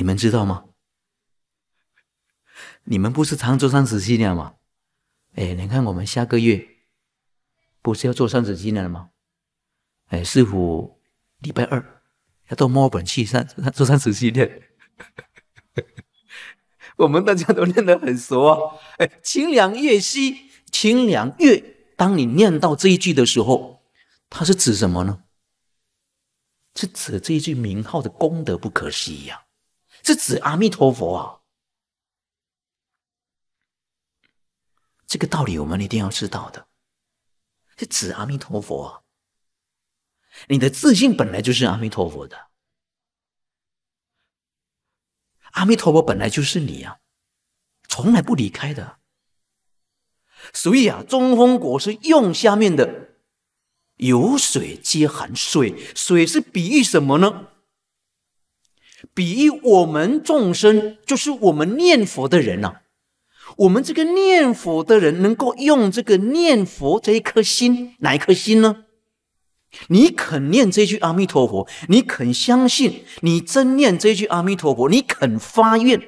你们知道吗？你们不是常做三十七念吗？哎，你看我们下个月不是要做三十七年了吗？哎，师傅，礼拜二要到墨尔本去三做三十七念。我们大家都念得很熟啊！哎，清凉月兮，清凉月，当你念到这一句的时候，它是指什么呢？是指这一句名号的功德不可惜呀。是指阿弥陀佛啊，这个道理我们一定要知道的。指阿弥陀佛，你的自信本来就是阿弥陀佛的，阿弥陀佛本来就是你呀，从来不离开的。所以啊，中风果是用下面的有水皆含水，水是比喻什么呢？比喻我们众生，就是我们念佛的人呐。我们这个念佛的人，能够用这个念佛这一颗心，哪一颗心呢？你肯念这句阿弥陀佛，你肯相信，你真念这句阿弥陀佛，你肯发愿，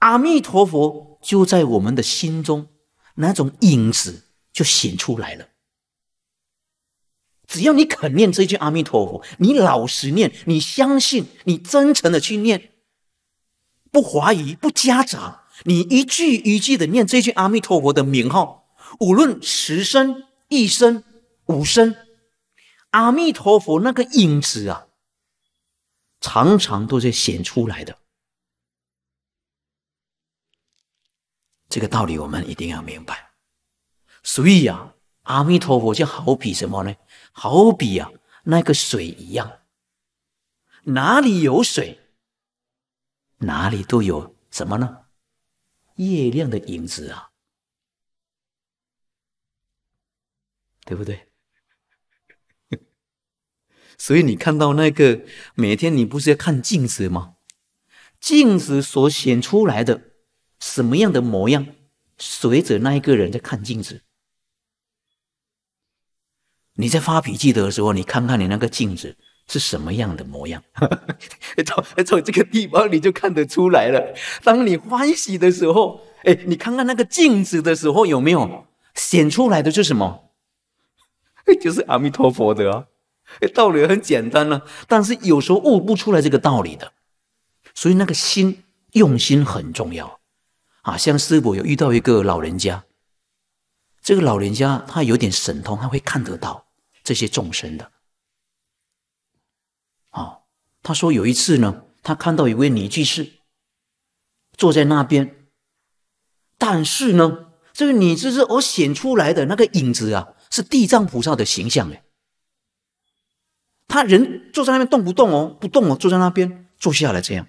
阿弥陀佛就在我们的心中，那种影子就显出来了。只要你肯念这句阿弥陀佛，你老实念，你相信，你真诚的去念，不怀疑，不夹长，你一句一句的念这句阿弥陀佛的名号，无论十声、一声、五声，阿弥陀佛那个影子啊，常常都在显出来的。这个道理我们一定要明白。所以啊，阿弥陀佛就好比什么呢？好比啊那个水一样，哪里有水，哪里都有什么呢？月亮的影子啊，对不对？所以你看到那个每天你不是要看镜子吗？镜子所显出来的什么样的模样，随着那一个人在看镜子。你在发脾气的时候，你看看你那个镜子是什么样的模样？从 从这个地方你就看得出来了。当你欢喜的时候，哎，你看看那个镜子的时候有没有显出来的是什么？就是阿弥陀佛的啊。道理很简单了，但是有时候悟不出来这个道理的，所以那个心用心很重要啊。像师伯有遇到一个老人家，这个老人家他有点神通，他会看得到。这些众生的，啊，他说有一次呢，他看到一位女居士坐在那边，但是呢，这个女居士而显出来的那个影子啊，是地藏菩萨的形象哎，他人坐在那边动不动哦，不动哦，坐在那边坐下来这样，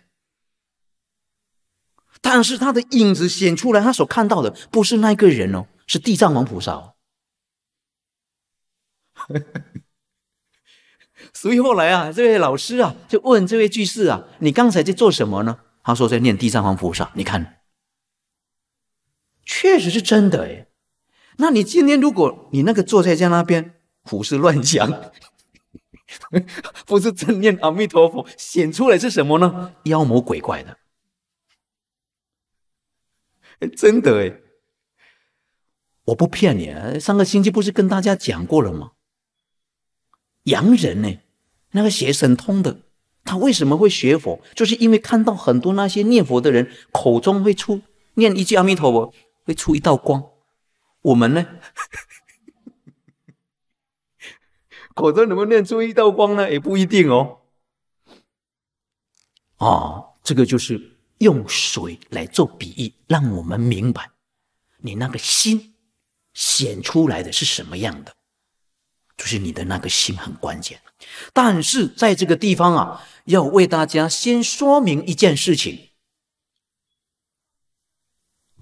但是他的影子显出来，他所看到的不是那个人哦，是地藏王菩萨。哦。所以后来啊，这位老师啊，就问这位居士啊：“你刚才在做什么呢？”他说：“在念地藏王菩萨。”你看，确实是真的哎。那你今天如果你那个坐在家那边胡思乱想，不是真念阿弥陀佛，显出来是什么呢？妖魔鬼怪的。真的哎，我不骗你，啊。上个星期不是跟大家讲过了吗？洋人呢，那个学神通的，他为什么会学佛？就是因为看到很多那些念佛的人，口中会出念一句阿弥陀佛，会出一道光。我们呢，口中能不能念出一道光呢？也不一定哦。啊，这个就是用水来做比喻，让我们明白你那个心显出来的是什么样的。就是你的那个心很关键，但是在这个地方啊，要为大家先说明一件事情，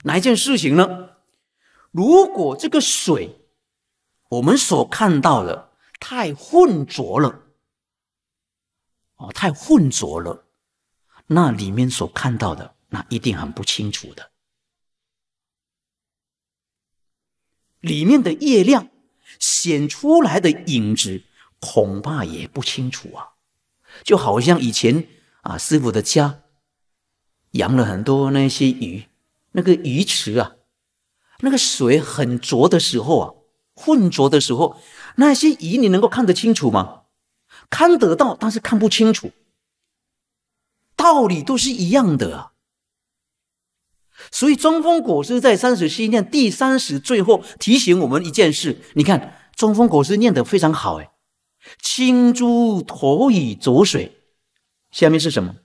哪一件事情呢？如果这个水我们所看到的太浑浊了，哦，太浑浊了，那里面所看到的那一定很不清楚的，里面的液量。显出来的影子，恐怕也不清楚啊，就好像以前啊，师傅的家养了很多那些鱼，那个鱼池啊，那个水很浊的时候啊，浑浊的时候，那些鱼你能够看得清楚吗？看得到，但是看不清楚，道理都是一样的。所以中风果师在《三十七念》第三十最后提醒我们一件事：，你看中风果师念得非常好，哎，清珠投以浊水，下面是什么？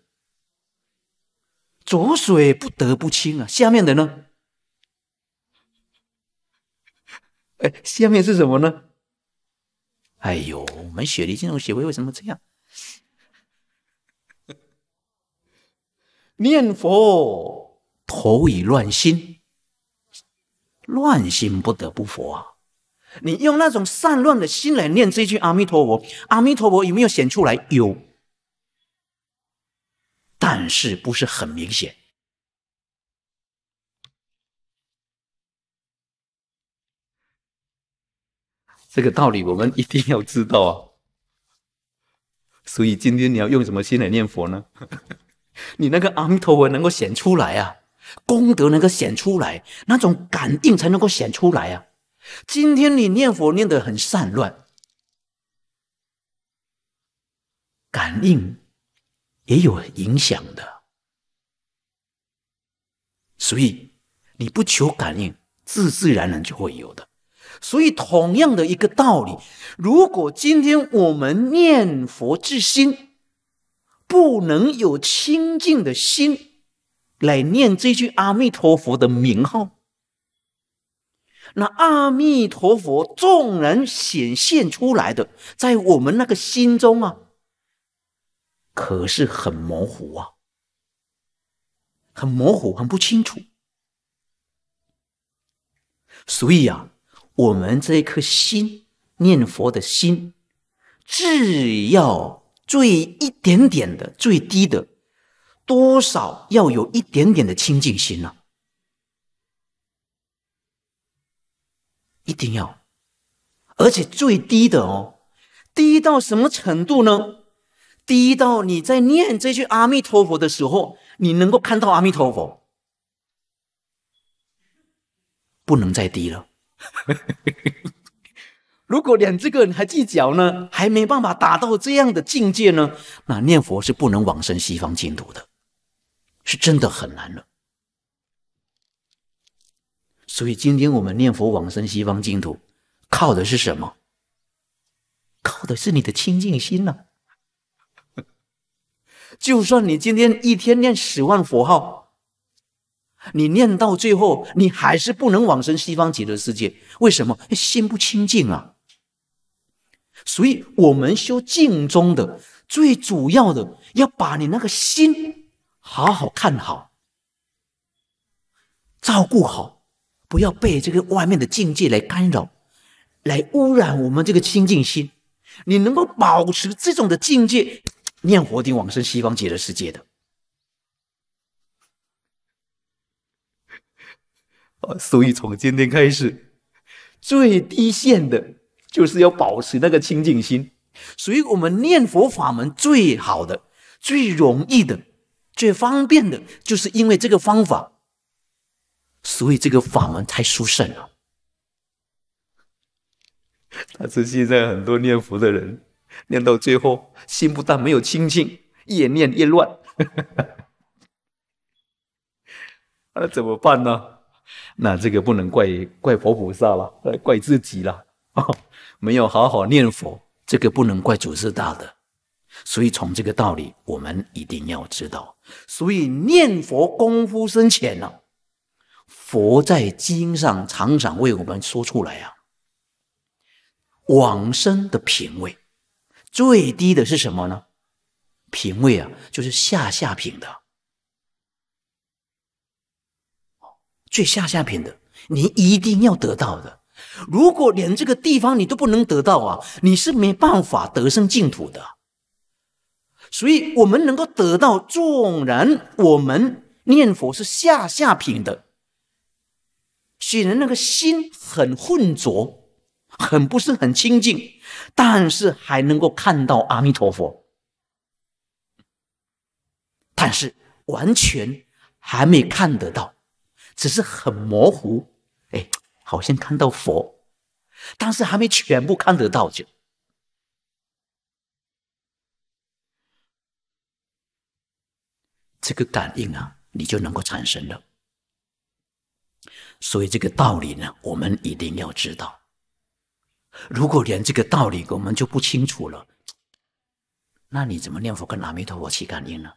浊水不得不清啊！下面的呢？哎，下面是什么呢？哎呦，我们雪梨金融协会为什么这样？念佛。头已乱心，乱心不得不佛啊！你用那种散乱的心来念这句阿弥陀佛，阿弥陀佛有没有显出来？有，但是不是很明显。这个道理我们一定要知道啊！所以今天你要用什么心来念佛呢？你那个阿弥陀佛能够显出来啊？功德能够显出来，那种感应才能够显出来啊。今天你念佛念得很散乱，感应也有影响的。所以你不求感应，自自然然就会有的。所以同样的一个道理，如果今天我们念佛之心不能有清净的心。来念这句阿弥陀佛的名号，那阿弥陀佛众人显现出来的，在我们那个心中啊，可是很模糊啊，很模糊，很不清楚。所以啊，我们这一颗心念佛的心，只要最一点点的最低的。多少要有一点点的清净心呢？一定要，而且最低的哦，低到什么程度呢？低到你在念这句阿弥陀佛的时候，你能够看到阿弥陀佛，不能再低了。如果连这个还计较呢，还没办法达到这样的境界呢，那念佛是不能往生西方净土的。是真的很难了，所以今天我们念佛往生西方净土，靠的是什么？靠的是你的清净心呐。就算你今天一天念十万佛号，你念到最后，你还是不能往生西方极乐世界，为什么？心不清净啊。所以我们修净宗的，最主要的要把你那个心。好好看好，照顾好，不要被这个外面的境界来干扰，来污染我们这个清净心。你能够保持这种的境界，念佛定往生西方极乐世界的。啊，所以从今天开始，最低限的就是要保持那个清净心。所以我们念佛法门最好的、最容易的。最方便的，就是因为这个方法，所以这个法门才殊胜了。但是现在很多念佛的人，念到最后，心不但没有清净，越念越乱。那怎么办呢？那这个不能怪怪佛菩萨了，怪自己了。哦，没有好好念佛，这个不能怪祖师大的。所以，从这个道理，我们一定要知道。所以，念佛功夫深浅呢？佛在经上常常为我们说出来啊。往生的品位，最低的是什么呢？品位啊，就是下下品的。最下下品的，你一定要得到的。如果连这个地方你都不能得到啊，你是没办法得生净土的。所以，我们能够得到，纵然我们念佛是下下品的，虽然那个心很混浊，很不是很清净，但是还能够看到阿弥陀佛。但是完全还没看得到，只是很模糊，哎，好像看到佛，但是还没全部看得到就。个感应啊，你就能够产生了。所以这个道理呢，我们一定要知道。如果连这个道理我们就不清楚了，那你怎么念佛跟阿弥陀佛去感应呢？